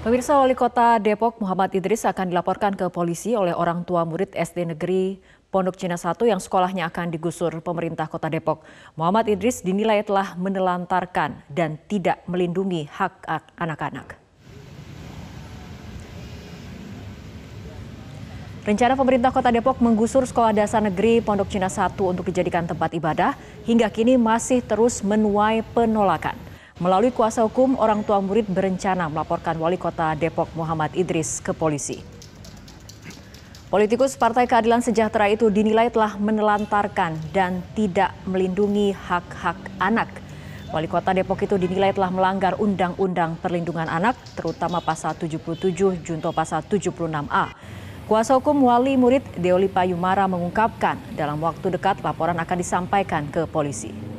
Pemirsa Wali Kota Depok Muhammad Idris akan dilaporkan ke polisi oleh orang tua murid SD Negeri Pondok Cina 1 yang sekolahnya akan digusur pemerintah Kota Depok. Muhammad Idris dinilai telah menelantarkan dan tidak melindungi hak anak-anak. Rencana pemerintah Kota Depok menggusur sekolah dasar negeri Pondok Cina 1 untuk dijadikan tempat ibadah hingga kini masih terus menuai penolakan. Melalui kuasa hukum, orang tua murid berencana melaporkan Wali Kota Depok Muhammad Idris ke polisi. Politikus Partai Keadilan Sejahtera itu dinilai telah menelantarkan dan tidak melindungi hak-hak anak. Wali Kota Depok itu dinilai telah melanggar Undang-Undang Perlindungan Anak, terutama Pasal 77 junto Pasal 76A. Kuasa hukum wali murid Deoli Payumara mengungkapkan dalam waktu dekat laporan akan disampaikan ke polisi.